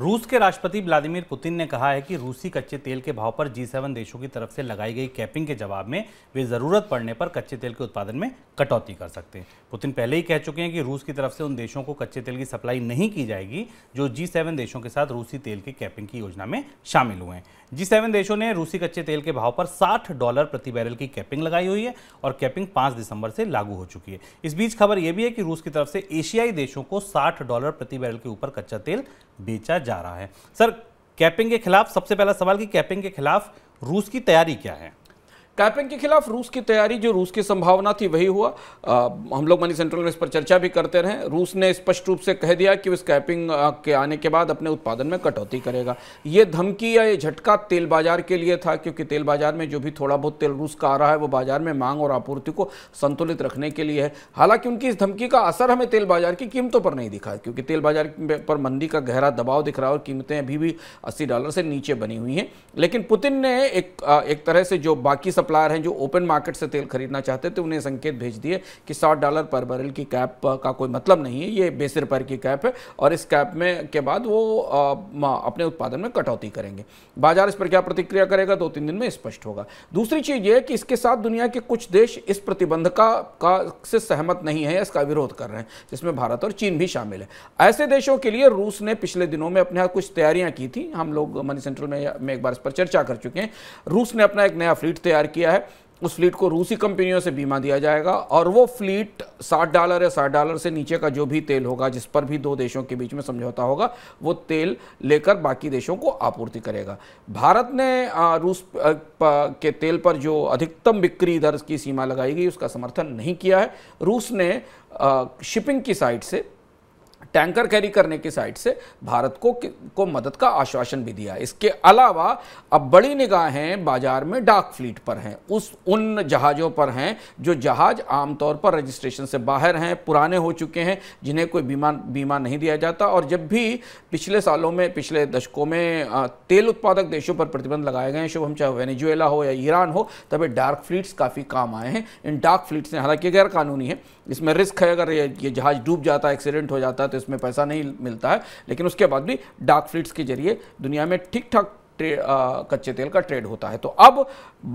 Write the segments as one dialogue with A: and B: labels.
A: रूस के राष्ट्रपति व्लादिमीर पुतिन ने कहा है कि रूसी कच्चे तेल के भाव पर जी सेवन देशों की तरफ से लगाई गई कैपिंग के जवाब में वे ज़रूरत पड़ने पर कच्चे तेल के उत्पादन में कटौती कर सकते हैं पुतिन पहले ही कह चुके हैं कि रूस की तरफ से उन देशों को कच्चे तेल की सप्लाई नहीं की जाएगी जो जी सेवन देशों के साथ रूसी तेल की कैपिंग की योजना में शामिल हुए हैं जी सेवन देशों ने रूसी कच्चे तेल के भाव पर साठ डॉलर प्रति बैरल की कैपिंग लगाई हुई है और कैपिंग पाँच दिसंबर से लागू हो चुकी है इस बीच खबर यह भी है कि रूस की तरफ से एशियाई देशों को साठ डॉलर प्रति बैरल के ऊपर कच्चा तेल बेचा जा रहा है सर कैपिंग के खिलाफ सबसे पहला सवाल कि कैपिंग के खिलाफ रूस की तैयारी क्या है कैपिंग के खिलाफ रूस की तैयारी जो रूस की संभावना थी वही हुआ आ, हम लोग मनी
B: सेंट्रल में इस पर चर्चा भी करते रहे रूस ने स्पष्ट रूप से कह दिया कि उस कैपिंग के आने के बाद अपने उत्पादन में कटौती करेगा ये धमकी या ये झटका तेल बाजार के लिए था क्योंकि तेल बाजार में जो भी थोड़ा बहुत तेल रूस का आ रहा है वो बाजार में मांग और आपूर्ति को संतुलित रखने के लिए है हालांकि उनकी इस धमकी का असर हमें तेल बाजार की कीमतों पर नहीं दिखा क्योंकि तेल बाजार पर मंदी का गहरा दबाव दिख रहा है और कीमतें अभी भी अस्सी डॉलर से नीचे बनी हुई हैं लेकिन पुतिन ने एक एक तरह से जो बाकी सब सप्लायर हैं जो ओपन मार्केट से तेल खरीदना चाहते थे उन्हें संकेत भेज दिए कि साठ डॉलर पर बरल की कैप का कोई मतलब नहीं है ये बेस रुपये की कैप है और इस कैप में के बाद वो अपने उत्पादन में कटौती करेंगे बाजार इस पर क्या प्रतिक्रिया करेगा दो तीन दिन में स्पष्ट होगा दूसरी चीज़ ये कि इसके साथ दुनिया के कुछ देश इस प्रतिबंध का, का से सहमत नहीं है इसका विरोध कर रहे हैं जिसमें भारत और चीन भी शामिल है ऐसे देशों के लिए रूस ने पिछले दिनों में अपने कुछ तैयारियां की थी हम लोग मनी सेंट्रल में एक बार इस पर चर्चा कर चुके हैं रूस ने अपना एक नया फ्लीट तैयार किया है उस फ्लीट को रूसी कंपनियों से बीमा दिया जाएगा और वो फ्लीट 60 डॉलर या 60 डॉलर से नीचे का जो भी तेल होगा जिस पर भी दो देशों के बीच में समझौता होगा वो तेल लेकर बाकी देशों को आपूर्ति करेगा भारत ने रूस के तेल पर जो अधिकतम बिक्री दर की सीमा लगाई गई उसका समर्थन नहीं किया है रूस ने शिपिंग की साइड से टैंकर कैरी करने की साइड से भारत को को मदद का आश्वासन भी दिया इसके अलावा अब बड़ी निगाहें बाजार में डाक फ्लीट पर हैं उस उन जहाज़ों पर हैं जो जहाज़ आमतौर पर रजिस्ट्रेशन से बाहर हैं पुराने हो चुके हैं जिन्हें कोई बीमा बीमा नहीं दिया जाता और जब भी पिछले सालों में पिछले दशकों में तेल उत्पादक देशों पर प्रतिबंध लगाए गए हैं शुभ हम चाहे वेनेजुएला हो या ईरान हो तब ये डार्क फ्लीट्स काफ़ी काम आए हैं इन डार्क फ्लीट्स ने हालांकि गैरकानूनी है इसमें रिस्क है अगर ये, जहाज़ डूब जाता है एक्सीडेंट हो जाता है तो तो इसमें पैसा नहीं मिलता है लेकिन उसके बाद भी डार्क फ्लिट्स के जरिए दुनिया में ठीक ठाक कच्चे तेल का ट्रेड होता है तो अब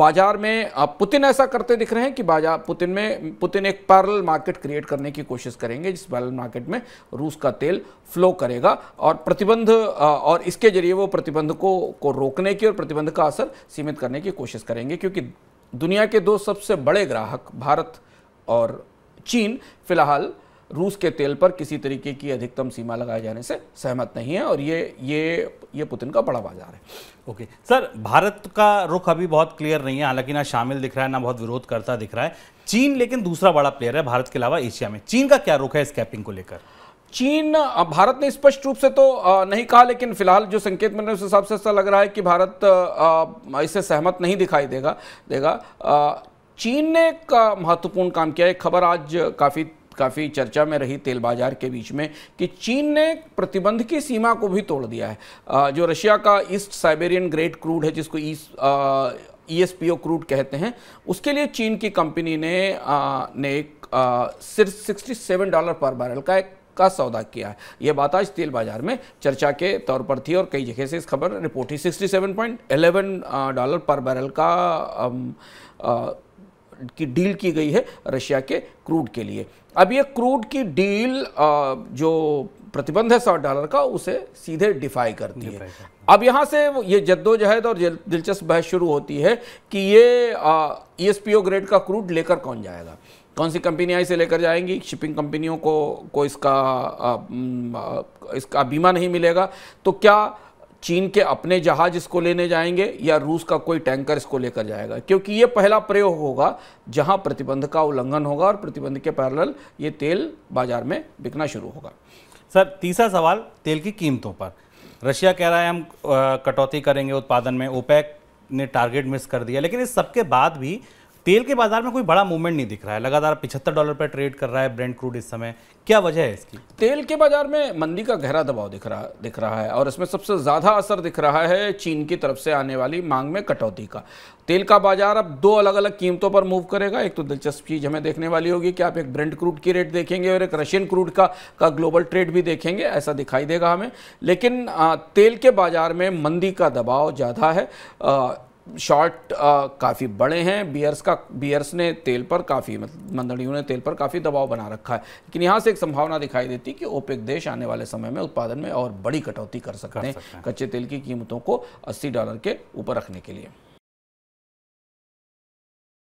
B: बाजार में पुतिन ऐसा करते दिख रहे हैं कि बाजार पुतिन में पुतिन एक पैरल मार्केट क्रिएट करने की कोशिश करेंगे जिस पैरल मार्केट में रूस का तेल फ्लो करेगा और प्रतिबंध और इसके जरिए वो प्रतिबंध को को रोकने की और प्रतिबंध का असर सीमित करने की कोशिश करेंगे क्योंकि दुनिया के दो सबसे बड़े ग्राहक भारत और चीन फिलहाल रूस के तेल पर किसी तरीके की अधिकतम सीमा लगाए जाने से सहमत नहीं है और ये ये ये पुतिन का बड़ा बाजार है
A: ओके सर भारत का रुख अभी बहुत क्लियर नहीं है हालांकि ना शामिल दिख रहा है ना बहुत विरोध करता दिख रहा है चीन लेकिन दूसरा बड़ा प्लेयर है भारत के अलावा एशिया में चीन का क्या रुख है इस कैपिंग को लेकर चीन भारत ने स्पष्ट रूप से तो नहीं कहा लेकिन
B: फिलहाल जो संकेत मिल उस हिसाब से ऐसा अच्छा लग रहा है कि भारत इससे सहमत नहीं दिखाई देगा देगा चीन ने एक महत्वपूर्ण काम किया एक खबर आज काफ़ी काफ़ी चर्चा में रही तेल बाजार के बीच में कि चीन ने प्रतिबंध की सीमा को भी तोड़ दिया है जो रशिया का ईस्ट साइबेरियन ग्रेट क्रूड है जिसको east E S P O crude कहते हैं उसके लिए चीन की कंपनी ने आ, ने एक सिर्फ sixty seven dollar per barrel का एक का सौदा किया है यह बात आज तेल बाजार में चर्चा के तौर पर थी और कई जगह से इस खबर रिपोर्ट ही sixty seven point eleven dollar per barrel का आ, आ, की डील की गई है रशिया के क्रूड के लिए अब ये क्रूड की डील जो प्रतिबंध है सौ डॉलर का उसे सीधे डिफाई करती है अब यहाँ से ये जद्दोजहद और दिलचस्प बहस शुरू होती है कि ये ई ग्रेड e का क्रूड लेकर कौन जाएगा कौन सी कंपनियाँ इसे लेकर जाएंगी शिपिंग कंपनियों को को इसका आ, इसका बीमा नहीं मिलेगा तो क्या चीन के अपने जहाज इसको लेने जाएंगे या रूस का कोई टैंकर इसको लेकर जाएगा क्योंकि ये पहला प्रयोग होगा जहां प्रतिबंध का उल्लंघन होगा और प्रतिबंध के पैरल ये
A: तेल बाजार में बिकना शुरू होगा सर तीसरा सवाल तेल की कीमतों पर रशिया कह रहा है हम कटौती करेंगे उत्पादन में ओपेक ने टारगेट मिस कर दिया लेकिन इस सबके बाद भी तेल के बाजार में कोई बड़ा मूवमेंट नहीं दिख रहा है लगातार पिछहत्तर डॉलर पर ट्रेड कर रहा है ब्रेंड क्रूड इस समय क्या वजह है इसकी तेल के बाजार में मंदी का गहरा दबाव दिख रहा दिख रहा है और इसमें
B: सबसे ज़्यादा असर दिख रहा है चीन की तरफ से आने वाली मांग में कटौती का तेल का बाजार अब दो अलग अलग कीमतों पर मूव करेगा एक तो दिलचस्प चीज़ हमें देखने वाली होगी कि आप एक ब्रेंड क्रूड की रेट देखेंगे और एक रशियन क्रूड का का ग्लोबल ट्रेड भी देखेंगे ऐसा दिखाई देगा हमें लेकिन तेल के बाजार में मंदी का दबाव ज़्यादा है शॉर्ट uh, काफ़ी बड़े हैं बियर्स का बियर्स ने तेल पर काफ़ी मंदड़ियों मतलब ने तेल पर काफ़ी दबाव बना रखा है लेकिन यहाँ से एक संभावना दिखाई देती कि ओपेक देश आने वाले समय में उत्पादन में और बड़ी कटौती कर सकते, हैं कच्चे तेल की कीमतों को अस्सी डॉलर के ऊपर रखने के लिए